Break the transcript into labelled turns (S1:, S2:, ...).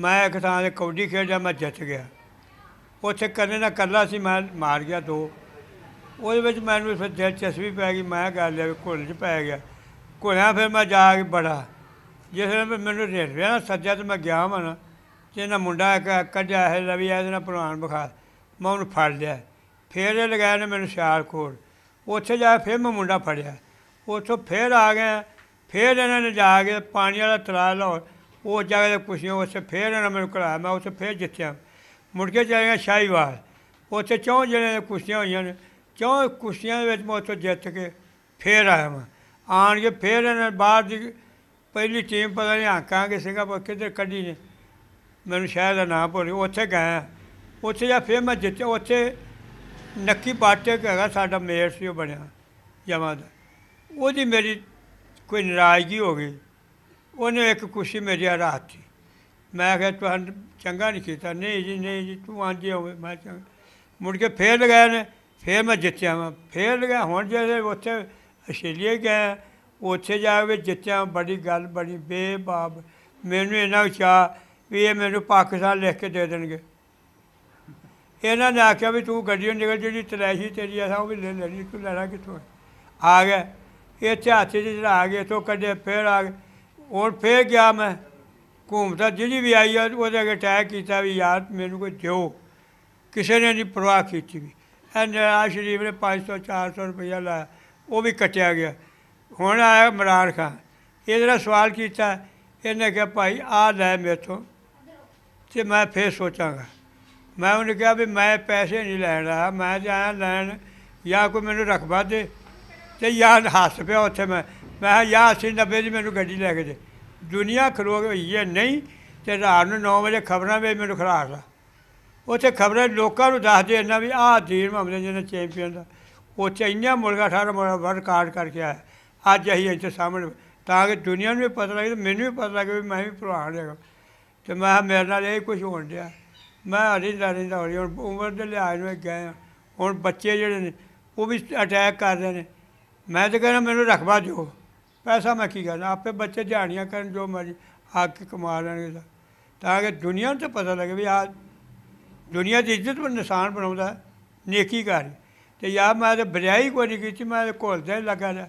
S1: ਮੈਂ ਇੱਕ ਥਾਂ ਤੇ ਕਬੱਡੀ ਖੇਡਿਆ ਮੈਂ ਜਿੱਤ ਗਿਆ ਉੱਥੇ ਕੰਨੇ ਨਾਲ ਕੱਲਾ ਸੀ ਮੈਂ ਮਾਰ ਗਿਆ ਦੋ ਉਹਦੇ ਵਿੱਚ ਮੈਨੂੰ ਫਿਰ ਦਿਲਚਸਪੀ ਪੈ ਗਈ ਮੈਂ ਗੱਲ ਲਿਆ ਘੁਲ 'ਚ ਪੈ ਗਿਆ ਘੁਲਿਆ ਫਿਰ ਮੈਂ ਜਾ ਕੇ ਬੜਾ ਜਿਸ ਵੇਲੇ ਮੈਨੂੰ ਰੇਲ ਨਾਲ ਸੱਜਾ ਤੇ ਮੈਂ ਗਿਆ ਮਨ ਤੇ ਨਾ ਮੁੰਡਾ ਕੱਢਿਆ ਹੈ ਰਵੀ ਇਹਦੇ ਨਾਲ ਪ੍ਰਵਾਨ ਬਖਾ ਮੈਂ ਉਹਨੂੰ ਫੜ ਲਿਆ ਫੇਰ ਇਹ ਲਗਾਇਆ ਨੇ ਮੈਨੂੰ ਸਿਆਲਕੋਟ ਉੱਥੇ ਜਾ ਫਿਰ ਮੈਂ ਮੁੰਡਾ ਫੜਿਆ ਉੱਥੋਂ ਫੇਰ ਆ ਗਿਆ ਫੇਰ ਇਹਨਾਂ ਨੇ ਜਾ ਕੇ ਪਾਣੀ ਵਾਲਾ ਤਲਾਅ ਲਾਉਂ ਉਹ ਜਗ੍ਹਾ ਤੇ ਖੁਸ਼ੀਆਂ ਉਸੇ ਫੇਰ ਨਾ ਮੈਨੂੰ ਕਰਾਇਆ ਮੈਂ ਉਸੇ ਫੇਰ ਜਿੱਤਿਆ ਮੁੜ ਕੇ ਚਲੇ ਗਿਆ ਸ਼ਾਹੀਵਾਲ ਉੱਥੇ ਚੌਂ ਜਿਹੜੇ ਕੁਸ਼ਤੀਆਂ ਹੋਈਆਂ ਨੇ ਚੌਂ ਕੁਸ਼ਤੀਆਂ ਦੇ ਵਿੱਚ ਮੈਂ ਉੱਥੇ ਜਿੱਤ ਕੇ ਫੇਰ ਆਇਆ ਮੈਂ ਆਣ ਕੇ ਫੇਰ ਇਹਨਾਂ ਬਾਹਰ ਦੀ ਪਹਿਲੀ ਟੀਮ ਪਤਾ ਨਹੀਂ ਹਾਂਕਾਂ ਕਿ ਸਿੰਗਾਪੁਰ ਕਿੱਧਰ ਕੱਢੀ ਨੇ ਮੈਨੂੰ ਸ਼ਾਇਦ ਦਾ ਨਾਮ ਭੁੱਲ ਗਿਆ ਉੱਥੇ ਗਿਆ ਉੱਥੇ ਜਾ ਫੇਰ ਮੈਂ ਜਿੱਤਿਆ ਉੱਥੇ ਨੱਕੀ ਪਾਟੇ ਹੈਗਾ ਸਾਡਾ ਮੇਅਰ ਸੀ ਉਹ ਬਣਿਆ ਜਮਾਦ ਉਹਦੀ ਮੇਰੀ ਕੋਈ ਨਾਰਾਜ਼ਗੀ ਹੋ ਗਈ ਉਹਨੇ ਇੱਕ ਕੁਸ਼ੀ ਮੇਰੇ ਰਾਤੀ ਮੈਂ ਕਿਹਾ ਤੁਹਾਨੂੰ ਚੰਗਾ ਨਹੀਂ ਕੀਤਾ ਨਹੀਂ ਜੀ ਨਹੀਂ ਜੀ ਤੂੰ ਆਂਜੇ ਹੋਵੇ ਮੈਂ ਚੰਗ ਮੁੜ ਕੇ ਫੇਰ ਲਗਾਇਆ ਨੇ ਫੇਰ ਮੈਂ ਜਿੱਤਿਆ ਮੈਂ ਫੇਰ ਲਗਾ ਹੁਣ ਜਿਹੜੇ ਉੱਥੇ ਆਸਟ੍ਰੇਲੀਆ ਗਿਆ ਉੱਥੇ ਜਾ ਕੇ ਜਿੱਤਿਆ ਬੜੀ ਗੱਲ ਬੜੀ ਬੇਬਾਬ ਮੈਨੂੰ ਇਹਨਾਂ ਚਾਹ ਵੀ ਇਹ ਮੈਨੂੰ ਪਾਕਿਸਤਾਨ ਲਿਖ ਕੇ ਦੇ ਦੇਣਗੇ ਇਹਨਾਂ ਨੇ ਆਖਿਆ ਵੀ ਤੂੰ ਗੱਡੀ ਨਿਕਲ ਜਿਹੜੀ ਤਲਾਸ਼ੀ ਤੇਰੀ ਆ ਉਹ ਵੀ ਲੈ ਲੈਣੀ ਤੂੰ ਲੈਣਾ ਕਿੱਥੋਂ ਆ ਗਿਆ ਇਹ ਹੱਥ ਜਿਹੜਾ ਆ ਗਿਆ ਤੋਂ ਕੱਢੇ ਫੇਰ ਆ ਗਿਆ ਔਰ ਫੇਰ ਗਿਆ ਮੈਂ ਘੁੰਮਦਾ ਜਿਹੜੀ ਵੀ ਆਈ ਆ ਉਹਦੇ ਅਗੇ ਅਟੈਕ ਕੀਤਾ ਵੀ ਯਾਰ ਮੈਨੂੰ ਕੋਈ ਦਿਓ ਕਿਸੇ ਨੇ ਨਹੀਂ ਪਰਵਾਹ ਕੀਤੀ ਵੀ ਇਹ ਨਿਰਾਸ਼ ਸ਼ਰੀਫ ਨੇ 500 400 ਰੁਪਇਆ ਲਾਇਆ ਉਹ ਵੀ ਕੱਟਿਆ ਗਿਆ ਹੁਣ ਆਇਆ ਮਰਾਰ ਖਾਨ ਇਹ ਜਿਹੜਾ ਸਵਾਲ ਕੀਤਾ ਇਹਨੇ ਕਿਹਾ ਭਾਈ ਆ ਲੈ ਤੋਂ ਤੇ ਮੈਂ ਫੇਰ ਸੋਚਾਂਗਾ ਮੈਂ ਉਹਨੇ ਕਿਹਾ ਵੀ ਮੈਂ ਪੈਸੇ ਨਹੀਂ ਲੈਣਾ ਮੈਂ ਜਾਇਆ ਲੈਣ ਜਾਂ ਕੋਈ ਮੈਨੂੰ ਰਖਵਾ ਦੇ ਤੇ ਯਾਰ ਹੱਸ ਪਿਆ ਉੱਥੇ ਮੈਂ ਮੈਂ ਯਾ ਅਸੀਂ 90 ਦੀ ਮੈਨੂੰ ਗੱਡੀ ਲੈ ਕੇ ਦੇ ਦੁਨੀਆ ਖਲੋ ਗਈ ਹੈ ਨਹੀਂ ਤੇ ਰਾਤ ਨੂੰ 9 ਵਜੇ ਖਬਰਾਂ ਵੇ ਮੈਨੂੰ ਖਲਾਸ ਆ ਉੱਥੇ ਖਬਰਾਂ ਲੋਕਾਂ ਨੂੰ ਦੱਸਦੇ ਇੰਨਾ ਵੀ ਆਹ ਧੀਰ ਮਾਮਲੇ ਜਿਹਨੇ ਚੈਂਪੀਅਨ ਦਾ ਉੱਥੇ ਇੰਨਾ ਮੁਰਗਾ ਠਾਰ ਮੁਰਗਾ ਵਰਡ ਕਾਰਡ ਕਰਕੇ ਆਇਆ ਅੱਜ ਅਸੀਂ ਇੱਥੇ ਸਾਹਮਣੇ ਤਾਂ ਕਿ ਦੁਨੀਆ ਨੂੰ ਵੀ ਪਤਾ ਲੱਗੇ ਤੇ ਮੈਨੂੰ ਵੀ ਪਤਾ ਲੱਗੇ ਵੀ ਮੈਂ ਵੀ ਭਲਵਾਨ ਹੈਗਾ ਤੇ ਮੈਂ ਮੇਰੇ ਨਾਲ ਇਹ ਕੁਝ ਹੋਣ ਡਿਆ ਮੈਂ ਹੀ ਲਾਰੀ ਦਾ ਹੋਰੀ ਹੁਣ ਉਮਰ ਦੇ ਲਿਹਾਜ਼ ਨਾਲ ਗਏ ਹੁਣ ਬੱਚੇ ਜਿਹੜੇ ਨੇ ਉਹ ਵੀ ਅਟੈਕ ਕਰ ਰਹੇ ਨੇ ਮੈਂ ਤਾਂ ਕਹਿੰਦਾ ਮੈਨੂੰ ਰਖਵਾ ਦਿਓ ਪੈਸਾ ਮੈਂ ਕੀ ਕਰਨਾ ਆਪੇ ਬੱਚੇ ਜਾਣੀਆਂ ਕਰਨ ਜੋ ਮਰਜ਼ੀ ਆ ਕੇ ਕਮਾ ਲੈਣਗੇ ਤਾਂ ਕਿ ਦੁਨੀਆ ਨੂੰ ਤਾਂ ਪਤਾ ਲੱਗੇ ਵੀ ਆ ਦੁਨੀਆ ਦੀ ਇੱਜ਼ਤ ਨੂੰ ਨਿਸ਼ਾਨ ਬਣਾਉਂਦਾ ਨੇਕੀ ਕਰ ਤੇ ਯਾ ਮੈਂ ਤੇ ਬਰਿਆਈ ਕੋਈ ਨਹੀਂ ਕੀਤੀ ਮੈਂ ਕੋਲਦਾ ਲੱਗਾ ਰਿਹਾ